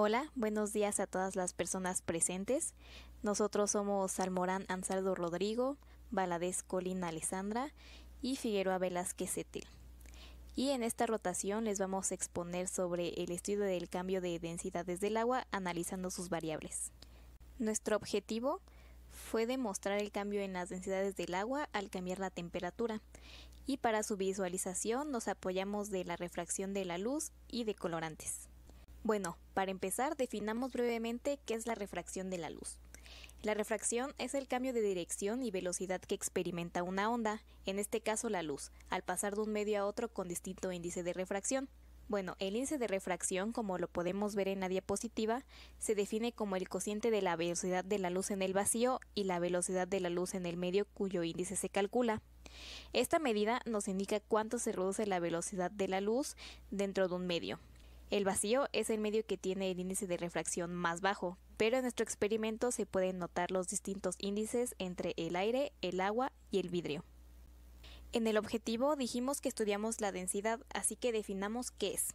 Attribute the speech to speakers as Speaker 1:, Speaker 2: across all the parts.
Speaker 1: Hola, buenos días a todas las personas presentes. Nosotros somos Salmorán Ansaldo Rodrigo, Valadez Colina Alessandra y Figueroa Velázquez Y en esta rotación les vamos a exponer sobre el estudio del cambio de densidades del agua analizando sus variables. Nuestro objetivo fue demostrar el cambio en las densidades del agua al cambiar la temperatura y para su visualización nos apoyamos de la refracción de la luz y de colorantes. Bueno, para empezar, definamos brevemente qué es la refracción de la luz. La refracción es el cambio de dirección y velocidad que experimenta una onda, en este caso la luz, al pasar de un medio a otro con distinto índice de refracción. Bueno, el índice de refracción, como lo podemos ver en la diapositiva, se define como el cociente de la velocidad de la luz en el vacío y la velocidad de la luz en el medio cuyo índice se calcula. Esta medida nos indica cuánto se reduce la velocidad de la luz dentro de un medio, el vacío es el medio que tiene el índice de refracción más bajo, pero en nuestro experimento se pueden notar los distintos índices entre el aire, el agua y el vidrio. En el objetivo dijimos que estudiamos la densidad, así que definamos qué es.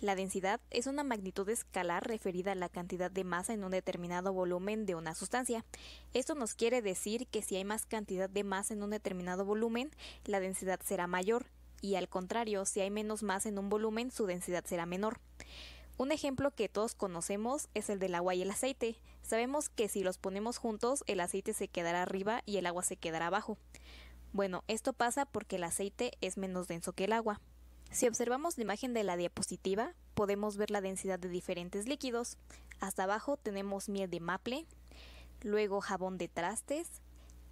Speaker 1: La densidad es una magnitud escalar referida a la cantidad de masa en un determinado volumen de una sustancia. Esto nos quiere decir que si hay más cantidad de masa en un determinado volumen, la densidad será mayor, y al contrario, si hay menos más en un volumen, su densidad será menor. Un ejemplo que todos conocemos es el del agua y el aceite. Sabemos que si los ponemos juntos, el aceite se quedará arriba y el agua se quedará abajo. Bueno, esto pasa porque el aceite es menos denso que el agua. Si observamos la imagen de la diapositiva, podemos ver la densidad de diferentes líquidos. Hasta abajo tenemos miel de maple, luego jabón de trastes,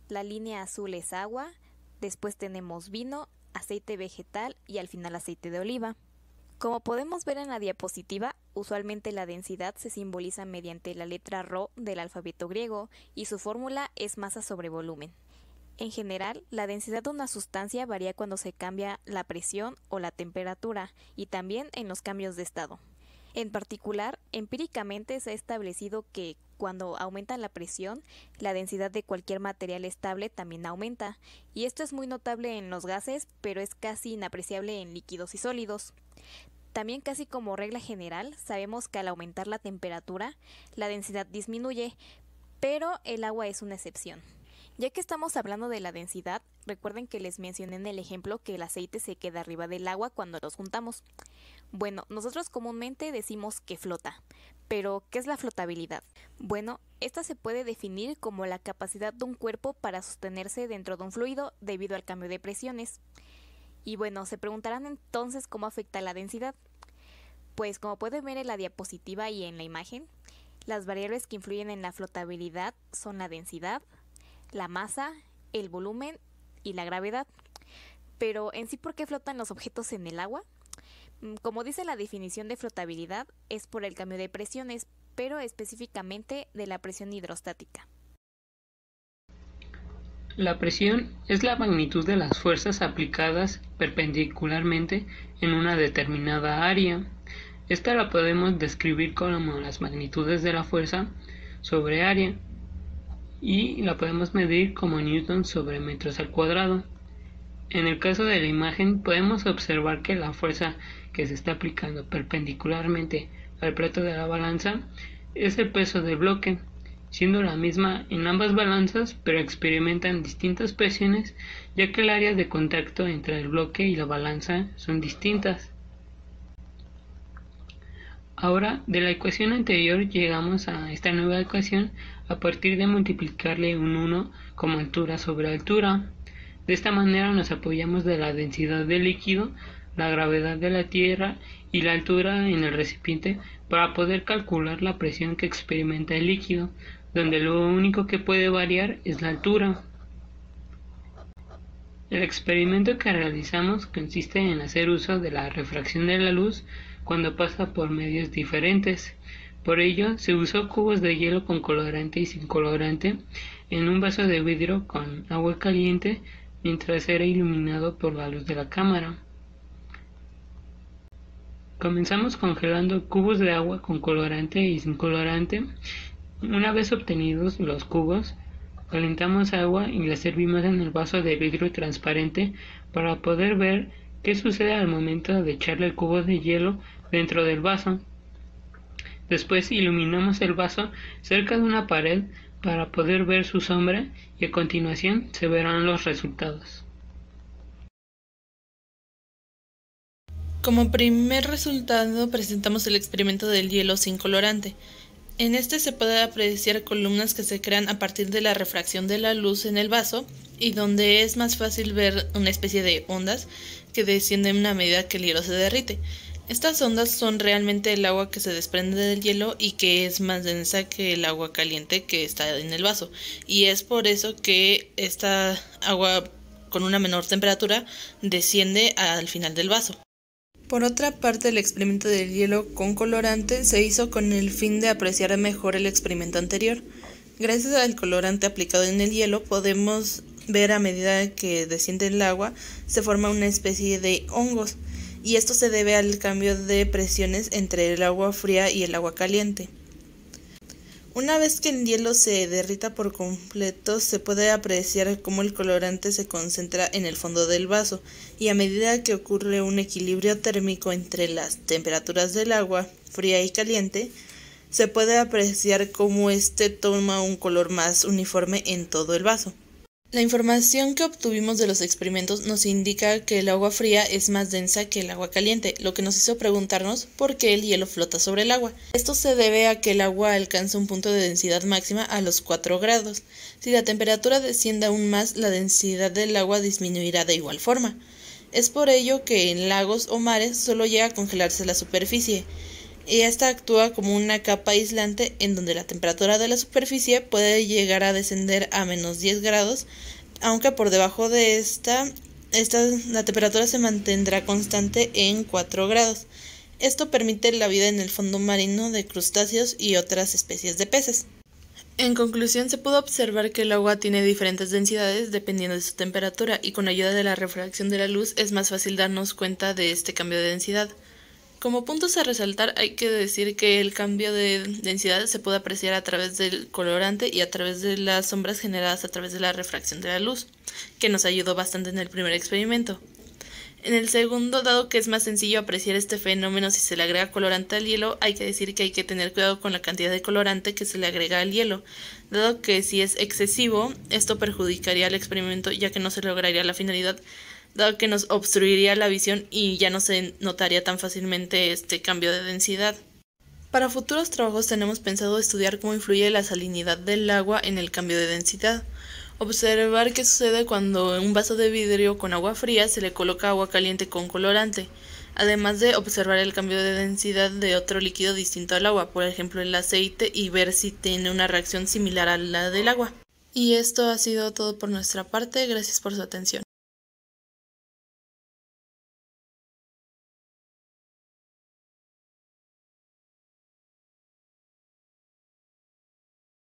Speaker 1: la línea azul es agua, después tenemos vino aceite vegetal y al final aceite de oliva. Como podemos ver en la diapositiva, usualmente la densidad se simboliza mediante la letra ρ del alfabeto griego y su fórmula es masa sobre volumen. En general, la densidad de una sustancia varía cuando se cambia la presión o la temperatura y también en los cambios de estado. En particular, empíricamente se ha establecido que cuando aumenta la presión, la densidad de cualquier material estable también aumenta, y esto es muy notable en los gases, pero es casi inapreciable en líquidos y sólidos. También casi como regla general, sabemos que al aumentar la temperatura, la densidad disminuye, pero el agua es una excepción. Ya que estamos hablando de la densidad, recuerden que les mencioné en el ejemplo que el aceite se queda arriba del agua cuando los juntamos. Bueno, nosotros comúnmente decimos que flota, pero ¿qué es la flotabilidad? Bueno, esta se puede definir como la capacidad de un cuerpo para sostenerse dentro de un fluido debido al cambio de presiones. Y bueno, se preguntarán entonces cómo afecta la densidad. Pues como pueden ver en la diapositiva y en la imagen, las variables que influyen en la flotabilidad son la densidad, la masa, el volumen y la gravedad. Pero en sí, ¿por qué flotan los objetos en el agua? Mm, como dice la definición de flotabilidad, es por el cambio de presiones, pero específicamente de la presión hidrostática.
Speaker 2: La presión es la magnitud de las fuerzas aplicadas perpendicularmente en una determinada área. Esta la podemos describir como las magnitudes de la fuerza sobre área y la podemos medir como newton sobre metros al cuadrado. En el caso de la imagen podemos observar que la fuerza que se está aplicando perpendicularmente al plato de la balanza es el peso del bloque, siendo la misma en ambas balanzas pero experimentan distintas presiones ya que el área de contacto entre el bloque y la balanza son distintas. Ahora, de la ecuación anterior llegamos a esta nueva ecuación a partir de multiplicarle un 1 como altura sobre altura. De esta manera nos apoyamos de la densidad del líquido, la gravedad de la Tierra y la altura en el recipiente para poder calcular la presión que experimenta el líquido, donde lo único que puede variar es la altura. El experimento que realizamos consiste en hacer uso de la refracción de la luz cuando pasa por medios diferentes. Por ello, se usó cubos de hielo con colorante y sin colorante en un vaso de vidrio con agua caliente mientras era iluminado por la luz de la cámara. Comenzamos congelando cubos de agua con colorante y sin colorante. Una vez obtenidos los cubos, Calentamos agua y la servimos en el vaso de vidrio transparente para poder ver qué sucede al momento de echarle el cubo de hielo dentro del vaso. Después iluminamos el vaso cerca de una pared para poder ver su sombra y a continuación se verán los resultados.
Speaker 3: Como primer resultado presentamos el experimento del hielo sin colorante. En este se puede apreciar columnas que se crean a partir de la refracción de la luz en el vaso y donde es más fácil ver una especie de ondas que descienden a medida que el hielo se derrite. Estas ondas son realmente el agua que se desprende del hielo y que es más densa que el agua caliente que está en el vaso. Y es por eso que esta agua con una menor temperatura desciende al final del vaso. Por otra parte, el experimento del hielo con colorante se hizo con el fin de apreciar mejor el experimento anterior. Gracias al colorante aplicado en el hielo podemos ver a medida que desciende el agua se forma una especie de hongos y esto se debe al cambio de presiones entre el agua fría y el agua caliente. Una vez que el hielo se derrita por completo, se puede apreciar cómo el colorante se concentra en el fondo del vaso y a medida que ocurre un equilibrio térmico entre las temperaturas del agua, fría y caliente, se puede apreciar cómo este toma un color más uniforme en todo el vaso. La información que obtuvimos de los experimentos nos indica que el agua fría es más densa que el agua caliente, lo que nos hizo preguntarnos por qué el hielo flota sobre el agua. Esto se debe a que el agua alcanza un punto de densidad máxima a los 4 grados. Si la temperatura desciende aún más, la densidad del agua disminuirá de igual forma. Es por ello que en lagos o mares solo llega a congelarse la superficie y esta actúa como una capa aislante en donde la temperatura de la superficie puede llegar a descender a menos 10 grados, aunque por debajo de esta, la temperatura se mantendrá constante en 4 grados. Esto permite la vida en el fondo marino de crustáceos y otras especies de peces. En conclusión, se pudo observar que el agua tiene diferentes densidades dependiendo de su temperatura y con ayuda de la refracción de la luz es más fácil darnos cuenta de este cambio de densidad. Como puntos a resaltar, hay que decir que el cambio de densidad se puede apreciar a través del colorante y a través de las sombras generadas a través de la refracción de la luz, que nos ayudó bastante en el primer experimento. En el segundo, dado que es más sencillo apreciar este fenómeno si se le agrega colorante al hielo, hay que decir que hay que tener cuidado con la cantidad de colorante que se le agrega al hielo, dado que si es excesivo, esto perjudicaría al experimento ya que no se lograría la finalidad dado que nos obstruiría la visión y ya no se notaría tan fácilmente este cambio de densidad. Para futuros trabajos tenemos pensado estudiar cómo influye la salinidad del agua en el cambio de densidad, observar qué sucede cuando en un vaso de vidrio con agua fría se le coloca agua caliente con colorante, además de observar el cambio de densidad de otro líquido distinto al agua, por ejemplo el aceite, y ver si tiene una reacción similar a la del agua. Y esto ha
Speaker 2: sido todo por nuestra parte, gracias por su atención.